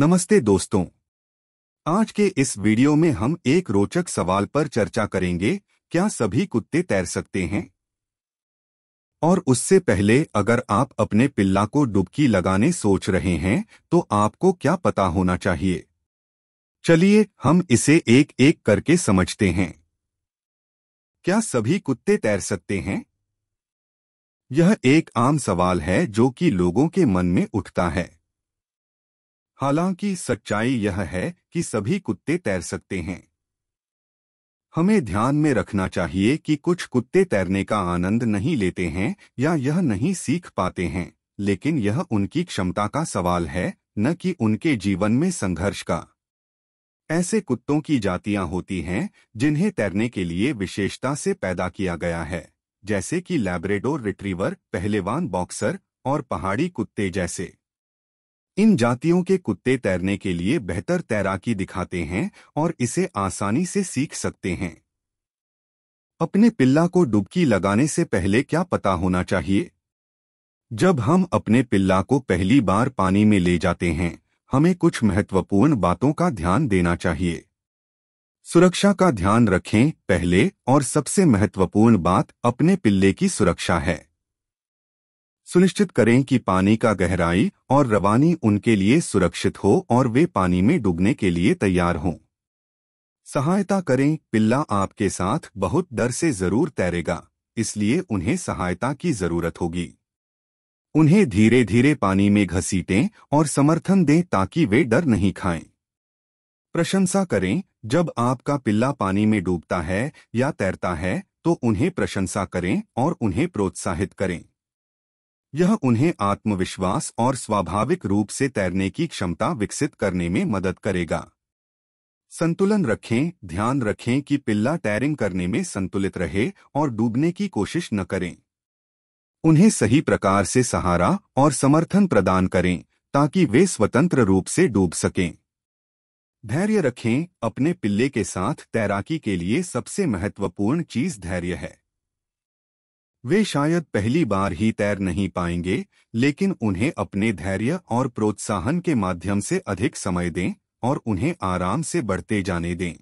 नमस्ते दोस्तों आज के इस वीडियो में हम एक रोचक सवाल पर चर्चा करेंगे क्या सभी कुत्ते तैर सकते हैं और उससे पहले अगर आप अपने पिल्ला को डुबकी लगाने सोच रहे हैं तो आपको क्या पता होना चाहिए चलिए हम इसे एक एक करके समझते हैं क्या सभी कुत्ते तैर सकते हैं यह एक आम सवाल है जो कि लोगों के मन में उठता है हालांकि सच्चाई यह है कि सभी कुत्ते तैर सकते हैं हमें ध्यान में रखना चाहिए कि कुछ कुत्ते तैरने का आनंद नहीं लेते हैं या यह नहीं सीख पाते हैं लेकिन यह उनकी क्षमता का सवाल है न कि उनके जीवन में संघर्ष का ऐसे कुत्तों की जातियां होती हैं जिन्हें तैरने के लिए विशेषता से पैदा किया गया है जैसे कि लैब्रेडोर रिट्रीवर पहलेवान बॉक्सर और पहाड़ी कुत्ते जैसे इन जातियों के कुत्ते तैरने के लिए बेहतर तैराकी दिखाते हैं और इसे आसानी से सीख सकते हैं अपने पिल्ला को डुबकी लगाने से पहले क्या पता होना चाहिए जब हम अपने पिल्ला को पहली बार पानी में ले जाते हैं हमें कुछ महत्वपूर्ण बातों का ध्यान देना चाहिए सुरक्षा का ध्यान रखें पहले और सबसे महत्वपूर्ण बात अपने पिल्ले की सुरक्षा है सुनिश्चित करें कि पानी का गहराई और रवानी उनके लिए सुरक्षित हो और वे पानी में डूबने के लिए तैयार हों सहायता करें पिल्ला आपके साथ बहुत डर से जरूर तैरेगा इसलिए उन्हें सहायता की जरूरत होगी उन्हें धीरे धीरे पानी में घसीटें और समर्थन दें ताकि वे डर नहीं खाएं प्रशंसा करें जब आपका पिल्ला पानी में डूबता है या तैरता है तो उन्हें प्रशंसा करें और उन्हें प्रोत्साहित करें यह उन्हें आत्मविश्वास और स्वाभाविक रूप से तैरने की क्षमता विकसित करने में मदद करेगा संतुलन रखें ध्यान रखें कि पिल्ला टैरिंग करने में संतुलित रहे और डूबने की कोशिश न करें उन्हें सही प्रकार से सहारा और समर्थन प्रदान करें ताकि वे स्वतंत्र रूप से डूब सकें धैर्य रखें अपने पिल्ले के साथ तैराकी के लिए सबसे महत्वपूर्ण चीज धैर्य है वे शायद पहली बार ही तैर नहीं पाएंगे लेकिन उन्हें अपने धैर्य और प्रोत्साहन के माध्यम से अधिक समय दें और उन्हें आराम से बढ़ते जाने दें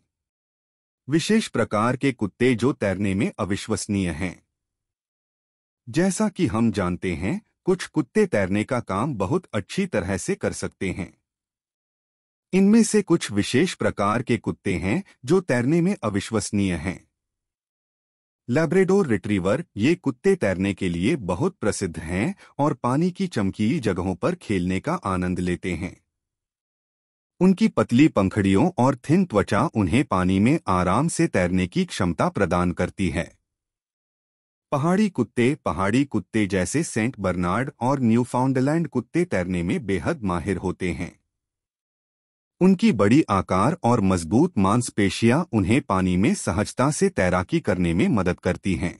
विशेष प्रकार के कुत्ते जो तैरने में अविश्वसनीय हैं जैसा कि हम जानते हैं कुछ कुत्ते तैरने का काम बहुत अच्छी तरह से कर सकते हैं इनमें से कुछ विशेष प्रकार के कुत्ते हैं जो तैरने में अविश्वसनीय हैं लैब्रेडोर रिट्रीवर ये कुत्ते तैरने के लिए बहुत प्रसिद्ध हैं और पानी की चमकीली जगहों पर खेलने का आनंद लेते हैं उनकी पतली पंखड़ियों और थिन त्वचा उन्हें पानी में आराम से तैरने की क्षमता प्रदान करती है पहाड़ी कुत्ते पहाड़ी कुत्ते जैसे सेंट बर्नार्ड और न्यूफाउंडलैंड कुत्ते तैरने में बेहद माहिर होते हैं उनकी बड़ी आकार और मजबूत मांसपेशियां उन्हें पानी में सहजता से तैराकी करने में मदद करती हैं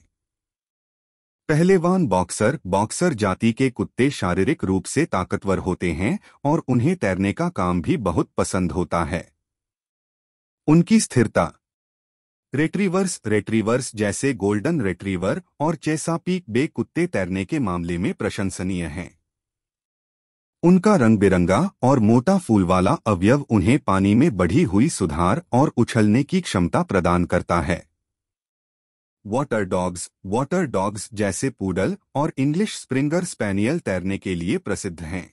पहलेवान बॉक्सर बॉक्सर जाति के कुत्ते शारीरिक रूप से ताकतवर होते हैं और उन्हें तैरने का काम भी बहुत पसंद होता है उनकी स्थिरता रेट्रीवर्स रेट्रीवर्स जैसे गोल्डन रेट्रीवर और चेसापीक बे कुत्ते तैरने के मामले में प्रशंसनीय हैं उनका रंग बिरंगा और मोटा फूल वाला अवयव उन्हें पानी में बढ़ी हुई सुधार और उछलने की क्षमता प्रदान करता है वाटर डॉग्स वाटर डॉग्स जैसे पूडल और इंग्लिश स्प्रिंगर स्पैनियल तैरने के लिए प्रसिद्ध हैं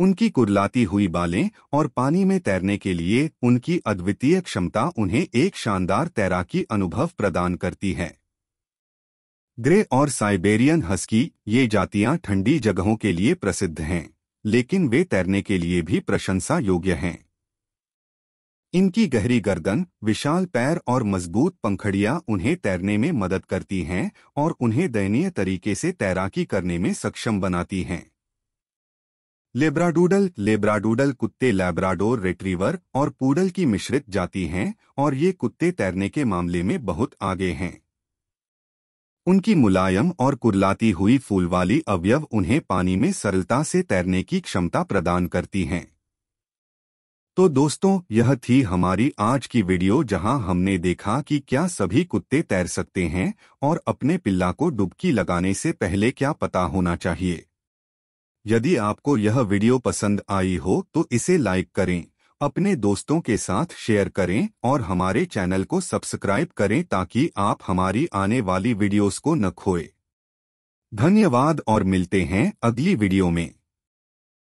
उनकी कुरलाती हुई बालें और पानी में तैरने के लिए उनकी अद्वितीय क्षमता उन्हें एक शानदार तैराकी अनुभव प्रदान करती है ग्रे और साइबेरियन हस्की ये जातियां ठंडी जगहों के लिए प्रसिद्ध हैं लेकिन वे तैरने के लिए भी प्रशंसा योग्य हैं इनकी गहरी गर्दन विशाल पैर और मजबूत पंखड़ियां उन्हें तैरने में मदद करती हैं और उन्हें दयनीय तरीके से तैराकी करने में सक्षम बनाती हैं लेब्राडूडल लेब्राडूडल कुत्ते लेब्राडोर रेट्रीवर और पूडल की मिश्रित जाति हैं और ये कुत्ते तैरने के मामले में बहुत आगे हैं उनकी मुलायम और कुरलाती हुई फूल वाली अवयव उन्हें पानी में सरलता से तैरने की क्षमता प्रदान करती हैं तो दोस्तों यह थी हमारी आज की वीडियो जहां हमने देखा कि क्या सभी कुत्ते तैर सकते हैं और अपने पिल्ला को डुबकी लगाने से पहले क्या पता होना चाहिए यदि आपको यह वीडियो पसंद आई हो तो इसे लाइक करें अपने दोस्तों के साथ शेयर करें और हमारे चैनल को सब्सक्राइब करें ताकि आप हमारी आने वाली वीडियोस को न खोए धन्यवाद और मिलते हैं अगली वीडियो में